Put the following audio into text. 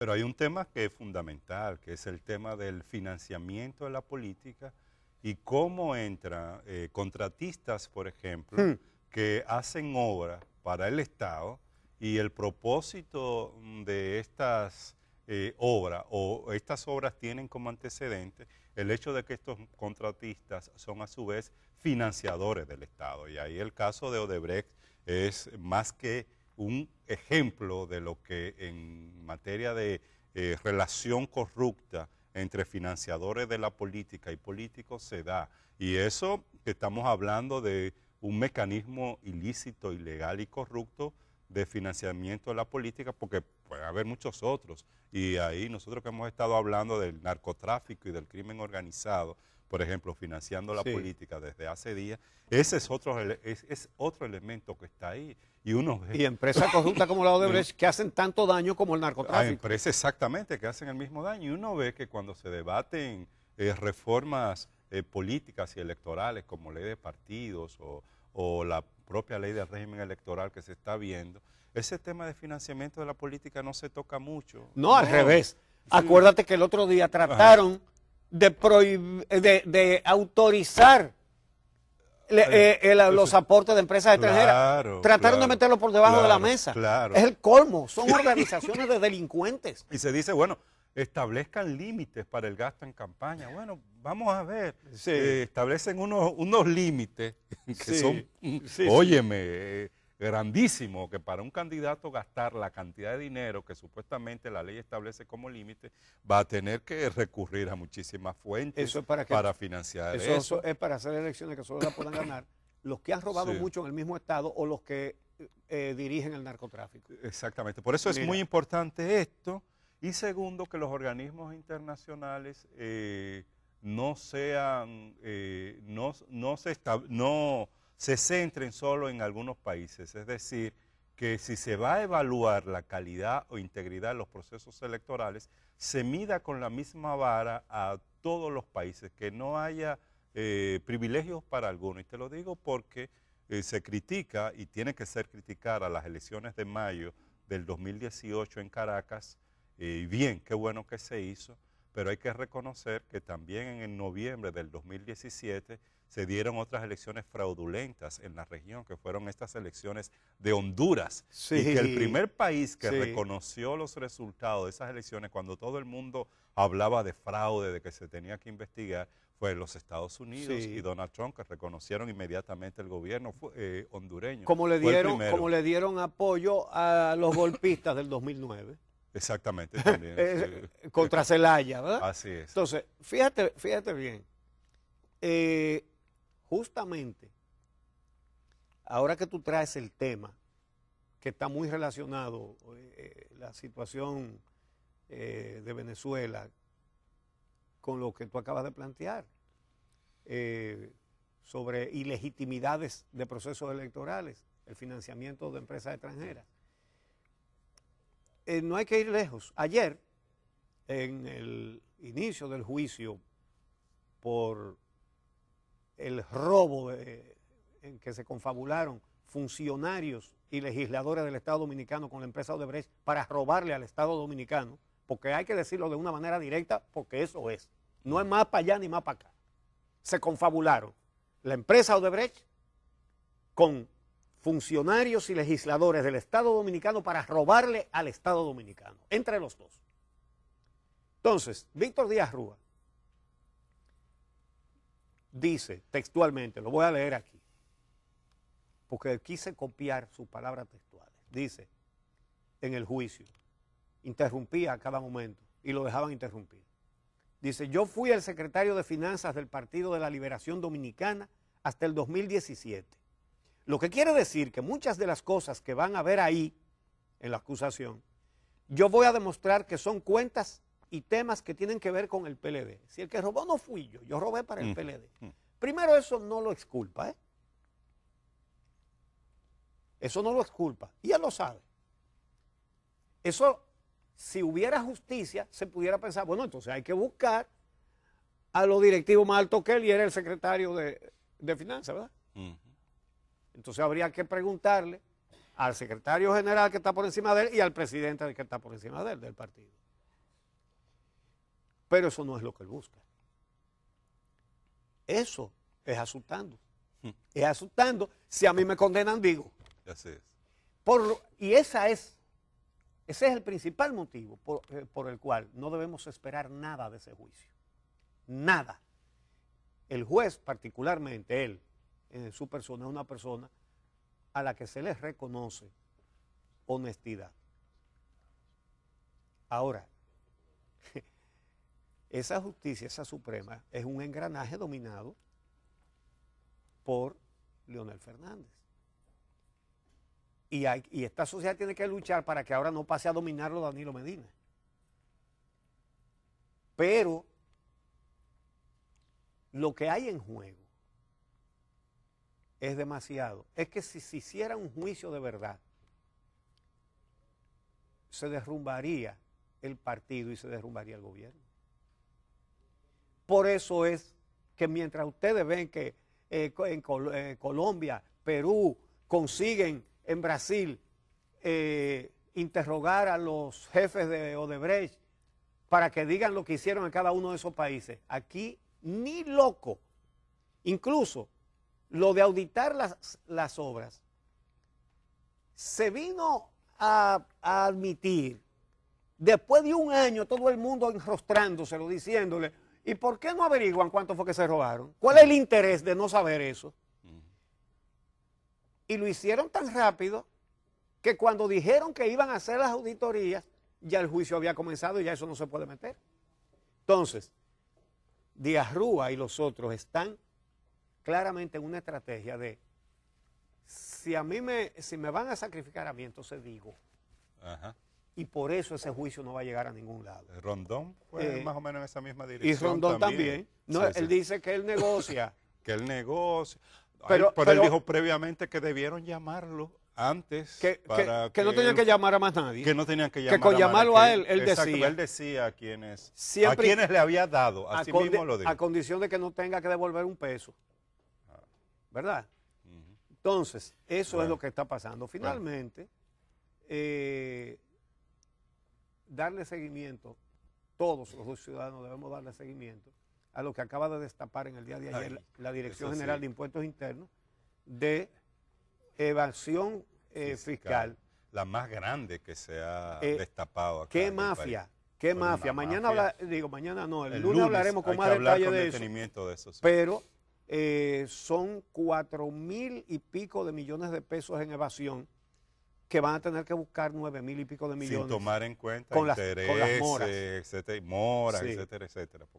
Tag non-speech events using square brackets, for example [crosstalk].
Pero hay un tema que es fundamental, que es el tema del financiamiento de la política y cómo entran eh, contratistas, por ejemplo, hmm. que hacen obras para el Estado y el propósito de estas eh, obras o estas obras tienen como antecedente el hecho de que estos contratistas son a su vez financiadores del Estado. Y ahí el caso de Odebrecht es más que un ejemplo de lo que en materia de eh, relación corrupta entre financiadores de la política y políticos se da. Y eso que estamos hablando de un mecanismo ilícito, ilegal y corrupto de financiamiento de la política, porque puede haber muchos otros. Y ahí nosotros que hemos estado hablando del narcotráfico y del crimen organizado, por ejemplo, financiando la política desde hace días, ese es otro, es, otro elemento que está ahí. Y, uno, y empresas conjuntas como la Odebrecht [laughs] que hacen tanto daño como el narcotráfico. Hay empresas exactamente que hacen el mismo daño. Y uno ve que cuando se debaten eh, reformas eh, políticas y electorales como ley de partidos o o la propia ley del régimen electoral que se está viendo, ese tema de financiamiento de la política no se toca mucho. No, al revés. Acuérdate que el otro día trataron de, de, autorizar eh, los aportes de empresas extranjeras. trataron de meterlo por debajo de la mesa. Es el colmo. Son organizaciones de delincuentes. Y se dice, bueno, establezcan límites para el gasto en campaña. Bueno, vamos a ver. Eh, establecen unos, límites que son, óyeme, eh, grandísimos, grandísimo que para un candidato gastar la cantidad de dinero que supuestamente la ley establece como límite, va a tener que recurrir a muchísimas fuentes eso para, financiar eso, eso. es para hacer elecciones que solo la puedan ganar los que han robado mucho en el mismo estado o los que eh, dirigen el narcotráfico. Exactamente. Por eso es muy importante esto y segundo, que los organismos internacionales eh, no sean, eh, no, no, se no se centren solo en algunos países. Es decir, que si se va a evaluar la calidad o integridad de los procesos electorales, se mida con la misma vara a todos los países, que no haya eh, privilegios para algunos. Y te lo digo porque se critica y tiene que ser criticar a las elecciones de mayo del 2018 en Caracas y bien, qué bueno que se hizo, pero hay que reconocer que también en noviembre del 2017 se dieron otras elecciones fraudulentas en la región, que fueron estas elecciones de Honduras. y que el primer país que reconoció los resultados de esas elecciones, cuando todo el mundo hablaba de fraude, de que se tenía que investigar, fue los Estados Unidos y Donald Trump, que reconocieron inmediatamente el gobierno eh, hondureño. Como le, dieron, como le dieron apoyo a los golpistas del 2009. Exactamente, [laughs] también. Eh, contra Celaya, ¿verdad? Así es. Entonces, fíjate, fíjate bien. Eh, justamente, ahora que tú traes el tema, que está muy relacionado eh, la situación de Venezuela con lo que tú acabas de plantear, sobre ilegitimidades de procesos electorales, el financiamiento de empresas extranjeras. Eh, no hay que ir lejos. Ayer, en el inicio del juicio por el robo en que se confabularon funcionarios y legisladores del Estado Dominicano con la empresa Odebrecht para robarle al Estado Dominicano, porque hay que decirlo de una manera directa, porque eso es. No es más para allá ni más para acá. Se confabularon la empresa Odebrecht con funcionarios y legisladores del Estado Dominicano para robarle al Estado Dominicano, entre los dos. Entonces, Víctor Díaz Rúa dice textualmente, lo voy a leer aquí, porque quise copiar sus palabras textuales, dice, en el juicio, interrumpía a cada momento y lo dejaban interrumpir. Dice, yo fui el secretario de Finanzas del Partido de la Liberación Dominicana hasta el 2017 lo que quiere decir que muchas de las cosas que van a ver ahí en la acusación, yo voy a demostrar que son cuentas y temas que tienen que ver con el PLD. Si el que robó no fui yo, yo robé para el mm. PLD. Mm. Primero eso no lo exculpa, ¿eh? Eso no lo exculpa. Y él lo sabe. Eso, si hubiera justicia, se pudiera pensar, bueno, entonces hay que buscar a los directivos más altos que él y era el secretario de, Finanzas, ¿verdad? Entonces habría que preguntarle al secretario general que está por encima de él y al presidente que está por encima de él, del partido. Pero eso no es lo que él busca. Eso es asustando. Hmm. Es asustando. Si a mí me condenan, digo. Así es. Por y esa es, ese es el principal motivo eh, por el cual no debemos esperar nada de ese juicio. Nada. El juez, particularmente él, en eh, su persona es una persona a la que se le reconoce honestidad. Ahora, [laughs] esa justicia, esa suprema, es un engranaje dominado por Leonel Fernández. Y, y, esta sociedad tiene que luchar para que ahora no pase a dominarlo Danilo Medina. Pero lo que hay en juego es demasiado. Es que si se hiciera un juicio de verdad, se derrumbaría el partido y se derrumbaría el gobierno. Por eso es que mientras ustedes ven que eh, en eh, Colombia, Perú, consiguen en Brasil eh, interrogar a los jefes de Odebrecht para que digan lo que hicieron en cada uno de esos países. Aquí ni loco. Incluso lo de auditar las, obras, se vino a, admitir, después de un año todo el mundo enrostrándoselo, diciéndole, ¿y por qué no averiguan cuánto fue que se robaron? ¿Cuál es el interés de no saber eso? Y lo hicieron tan rápido que cuando dijeron que iban a hacer las auditorías, ya el juicio había comenzado y ya eso no se puede meter. Entonces, Díaz Rúa y los otros están claramente una estrategia de si a mí me, si me van a sacrificar a mí, entonces digo. Y por eso ese juicio no va a llegar a ningún lado. Eh, Rondón fue eh, más o menos en esa misma dirección. Y Rondón también. No, él dice que él negocia. [laughs] que él negocia. Pero, él dijo previamente que debieron llamarlo antes. Que, que, no tenían que llamar a más nadie. Que no tenían que llamar con llamarlo a, él, él decía. Él decía a quienes, a quienes le había dado. lo A condición de que no tenga que devolver un peso. ¿verdad? Entonces, eso es lo que está pasando. Finalmente, eh, darle seguimiento, todos los ciudadanos debemos darle seguimiento a lo que acaba de destapar en el día de ayer la Dirección General de Impuestos Internos de evasión eh, fiscal. La más grande que se ha eh, destapado aquí. ¿Qué mafia? ¿Qué mafia? Mañana digo, mañana no, el, lunes, hablaremos con más detalle de, eso. Pero eh, son cuatro mil y pico de millones de pesos en evasión que van a tener que buscar nueve mil y pico de millones. Sin tomar en cuenta con intereses, etcétera, etcétera, etcétera.